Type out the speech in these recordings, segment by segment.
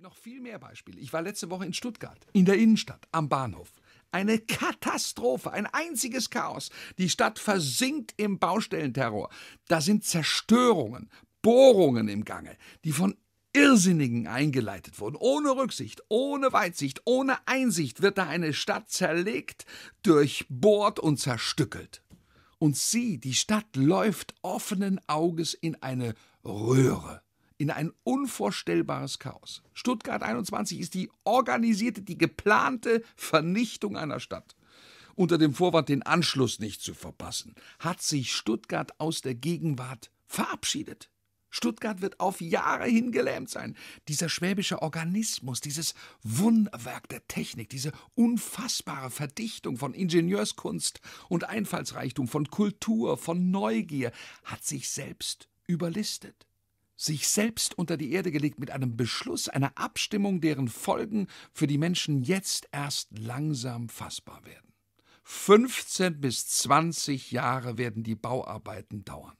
noch viel mehr Beispiele. Ich war letzte Woche in Stuttgart, in der Innenstadt, am Bahnhof. Eine Katastrophe, ein einziges Chaos. Die Stadt versinkt im Baustellenterror. Da sind Zerstörungen, Bohrungen im Gange, die von Irrsinnigen eingeleitet wurden. Ohne Rücksicht, ohne Weitsicht, ohne Einsicht wird da eine Stadt zerlegt, durchbohrt und zerstückelt. Und sie, die Stadt, läuft offenen Auges in eine Röhre in ein unvorstellbares Chaos. Stuttgart 21 ist die organisierte, die geplante Vernichtung einer Stadt. Unter dem Vorwand, den Anschluss nicht zu verpassen, hat sich Stuttgart aus der Gegenwart verabschiedet. Stuttgart wird auf Jahre hin gelähmt sein. Dieser schwäbische Organismus, dieses Wunderwerk der Technik, diese unfassbare Verdichtung von Ingenieurskunst und Einfallsreichtum, von Kultur, von Neugier, hat sich selbst überlistet sich selbst unter die Erde gelegt mit einem Beschluss, einer Abstimmung, deren Folgen für die Menschen jetzt erst langsam fassbar werden. 15 bis 20 Jahre werden die Bauarbeiten dauern.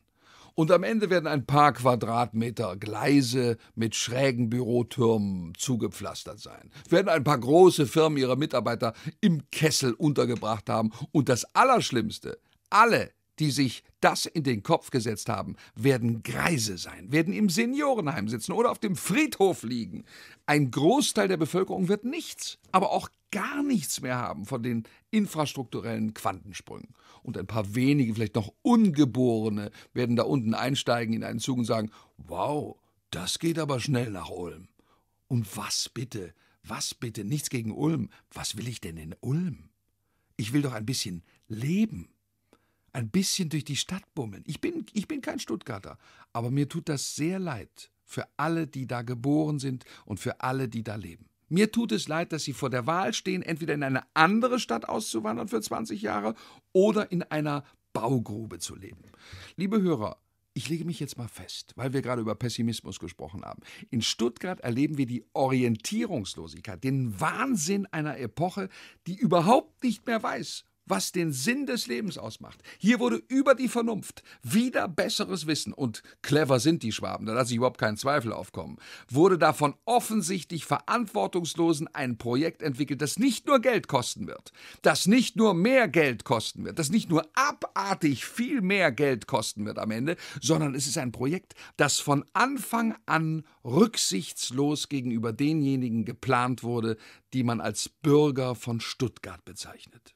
Und am Ende werden ein paar Quadratmeter Gleise mit schrägen Bürotürmen zugepflastert sein. Werden ein paar große Firmen ihre Mitarbeiter im Kessel untergebracht haben. Und das Allerschlimmste, alle die sich das in den Kopf gesetzt haben, werden Greise sein, werden im Seniorenheim sitzen oder auf dem Friedhof liegen. Ein Großteil der Bevölkerung wird nichts, aber auch gar nichts mehr haben von den infrastrukturellen Quantensprüngen. Und ein paar wenige, vielleicht noch Ungeborene, werden da unten einsteigen in einen Zug und sagen, wow, das geht aber schnell nach Ulm. Und was bitte, was bitte, nichts gegen Ulm, was will ich denn in Ulm? Ich will doch ein bisschen leben ein bisschen durch die Stadt bummeln. Ich bin, ich bin kein Stuttgarter, aber mir tut das sehr leid für alle, die da geboren sind und für alle, die da leben. Mir tut es leid, dass sie vor der Wahl stehen, entweder in eine andere Stadt auszuwandern für 20 Jahre oder in einer Baugrube zu leben. Liebe Hörer, ich lege mich jetzt mal fest, weil wir gerade über Pessimismus gesprochen haben. In Stuttgart erleben wir die Orientierungslosigkeit, den Wahnsinn einer Epoche, die überhaupt nicht mehr weiß, was den Sinn des Lebens ausmacht. Hier wurde über die Vernunft wieder besseres Wissen, und clever sind die Schwaben, da lasse ich überhaupt keinen Zweifel aufkommen, wurde davon offensichtlich Verantwortungslosen ein Projekt entwickelt, das nicht nur Geld kosten wird, das nicht nur mehr Geld kosten wird, das nicht nur abartig viel mehr Geld kosten wird am Ende, sondern es ist ein Projekt, das von Anfang an rücksichtslos gegenüber denjenigen geplant wurde, die man als Bürger von Stuttgart bezeichnet.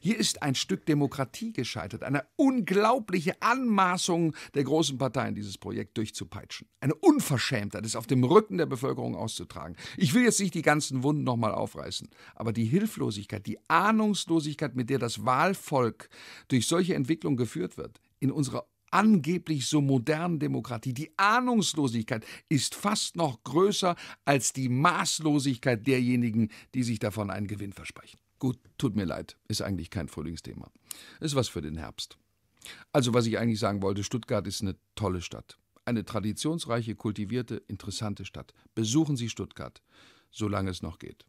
Hier ist ein Stück Demokratie gescheitert, eine unglaubliche Anmaßung der großen Parteien, dieses Projekt durchzupeitschen. Eine Unverschämtheit, es auf dem Rücken der Bevölkerung auszutragen. Ich will jetzt nicht die ganzen Wunden nochmal aufreißen, aber die Hilflosigkeit, die Ahnungslosigkeit, mit der das Wahlvolk durch solche Entwicklungen geführt wird, in unserer angeblich so modernen Demokratie. Die Ahnungslosigkeit ist fast noch größer als die Maßlosigkeit derjenigen, die sich davon einen Gewinn versprechen. Gut, tut mir leid, ist eigentlich kein Frühlingsthema. Ist was für den Herbst. Also, was ich eigentlich sagen wollte, Stuttgart ist eine tolle Stadt. Eine traditionsreiche, kultivierte, interessante Stadt. Besuchen Sie Stuttgart, solange es noch geht.